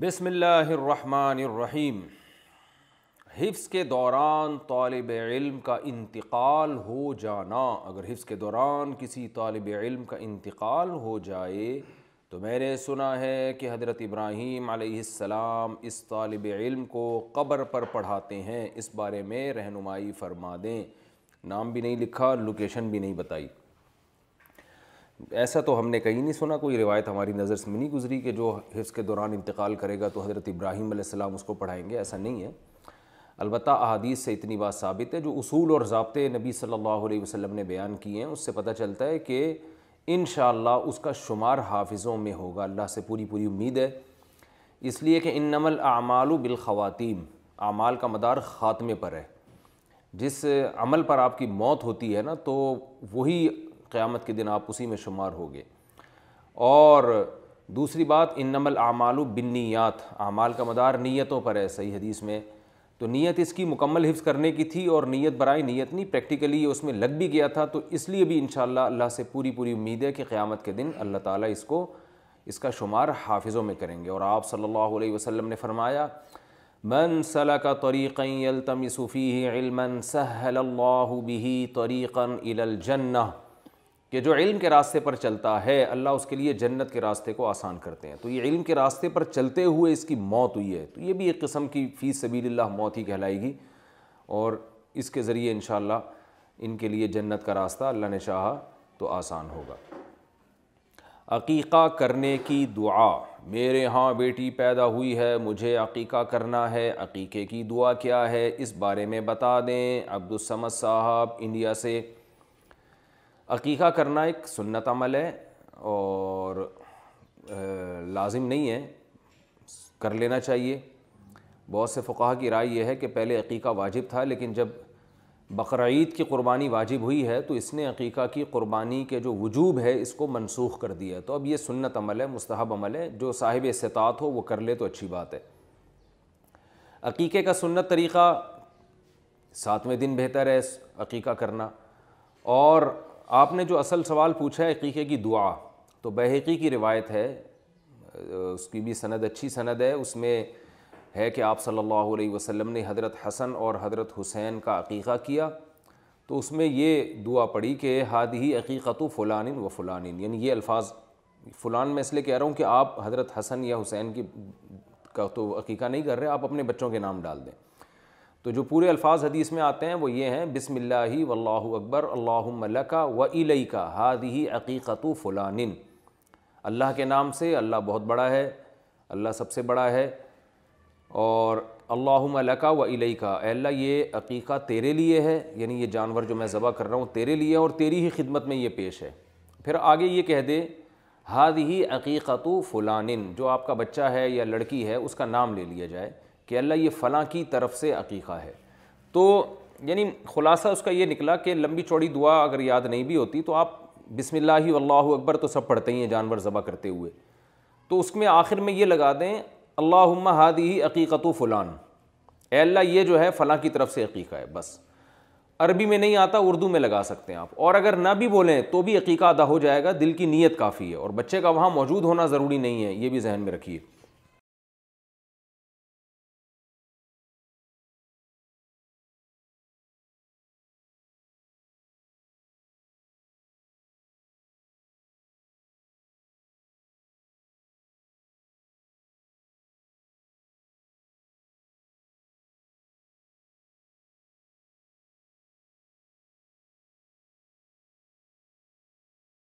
बिसमीम हिफ्स के दौरान तालब इल्म का इंतकाल हो जाना अगर हिफ्स के दौरान किसी तालब इल्म का इंतकाल हो जाए तो मैंने सुना है कि हज़रत इब्राहीम आसमाम इस तालब इल्म को कब्र पर पढ़ाते हैं इस बारे में रहनुमाई फरमा दें नाम भी नहीं लिखा लोकेशन भी नहीं बताई ऐसा तो हमने कहीं नहीं सुना कोई रिवायत हमारी नज़र से नहीं गुजरी कि जो हिफ्स के दौरान इंतकाल करेगा तो हज़रत इब्राहिम सलाम उसको पढ़ाएंगे ऐसा नहीं है अलबत् अहादीस से इतनी बात साबित है जो उसूल और ज़बते नबी सल्लल्लाहु अलैहि वसल्लम ने बयान किए हैं उससे पता चलता है कि इन उसका शुमार हाफिज़ों में होगा अल्लाह से पूरी पूरी उम्मीद है इसलिए कि इन नमल आमाल बिलखवातीम आमाल का मदार ख़ात्मे पर है जिस अमल पर आपकी मौत होती है ना तो वही क़्यामत के दिन आप उसी में शुमार हो गए और दूसरी बात इन नमल आमालु बिन नीयात आमाल का मदार नीयतों पर है सही हदीस में तो नीयत इसकी मुकम्मल हिफ्स करने की थी और नीयत बरए नीयत नहीं प्रैक्टिकली उसमें लग भी गया था तो इसलिए भी इन अल्लाह से पूरी पूरी उम्मीद है कि क़्यामत के दिन अल्लाह ताला इसको इसका शुमार हाफिज़ों में करेंगे और आप सल्लल्लाहु अलैहि वसल्लम ने फरमाया मन सला का तरीक़न तमीसूफ़ी इलमन सहल्ला बिही तरीक़न इलजन्ना कि जो इल्म के रास्ते पर चलता है अल्लाह उसके लिए जन्नत के रास्ते को आसान करते हैं तो ये इल्म के रास्ते पर चलते हुए इसकी मौत हुई है तो ये भी एक किस्म की फ़ीस सबील्ला मौत ही कहलाएगी और इसके ज़रिए इन इनके लिए जन्नत का रास्ता अल्लाह ने चाह तो आसान होगा अकीक़ा करने की दुआ मेरे यहाँ बेटी पैदा हुई है मुझे अकीक़ा करना है अकीक़े की दुआ क्या है इस बारे में बता दें अब्दुलसमद साहब इंडिया से अकीका करना एक सुन्नत अमल है और लाजिम नहीं है कर लेना चाहिए बहुत से फ़ुकाह की राय यह है कि पहले अकीका वाजिब था लेकिन जब बकर की कुर्बानी वाजिब हुई है तो इसने अकीका की कुर्बानी के जो वजूब है इसको मनसूख कर दिया है तो अब यह सुन्नत अमल है मुस्तहब अमल है जो साहिब इस्तात हो वो कर ले तो अच्छी बात है अकीके का सुन्नत तरीक़ा सातवें दिन बेहतर है अकीका करना और आपने जो असल सवाल पूछा है हकीक़े की दुआ तो बहकी की रिवायत है उसकी भी सनद अच्छी सनद है उसमें है कि आप सल्लल्लाहु अलैहि वसल्लम ने हज़रत हसन और हज़रत हुसैन का अकीक़ा किया तो उसमें ये दुआ पढ़ी कि हाद ही अकीक़त फ़ुलान व फ़ुलान यानी ये अल्फाज फ़ुलान मैं इसलिए कह रहा हूँ कि आप हज़रत हसन या हुसैन की का तो अकीक़ा नहीं कर रहे आप अपने बच्चों के नाम डाल दें तो जो पूरे अल्फाज हदीस में आते हैं वो ये हैं बिसमिल्ला वल्लाह अकबर अल्लाका व हाद ही अकीक़त फ़लानिन अल्लाह के नाम से अल्लाह बहुत बड़ा है अल्लाह सबसे बड़ा है और अल्लाका व का अल्लाह ये अकीक़ा तेरे लिए है यानी ये जानवर जो मैं ज़बह कर रहा हूँ तेरे लिए और तेरी ही खिदमत में ये पेश है फिर आगे ये कह दे हाद ही अकीक़त फ़लानिन जो आपका बच्चा है या लड़की है उसका नाम ले लिया जाए कि अल्लाह ये फ़लाँ की तरफ से अकीक़ा है तो यानी ख़ुलासा उसका ये निकला कि लंबी चौड़ी दुआ अगर याद नहीं भी होती तो आप बिसमिल्ला ही अल्लाह अकबर तो सब पढ़ते ही हैं जानवर ज़बा करते हुए तो उसमें आखिर में ये लगा दें अल्लाह हादी ही अकीक़त फ़लान अल्लाह ये जो है फ़लाँ की तरफ से अकीक़ा है बस अरबी में नहीं आता उर्दू में लगा सकते हैं आप और अगर ना भी बोलें तो भी अकीक़ा अदा हो जाएगा दिल की नीयत काफ़ी है और बच्चे का वहाँ मौजूद होना ज़रूरी नहीं है ये भी जहन में रखिए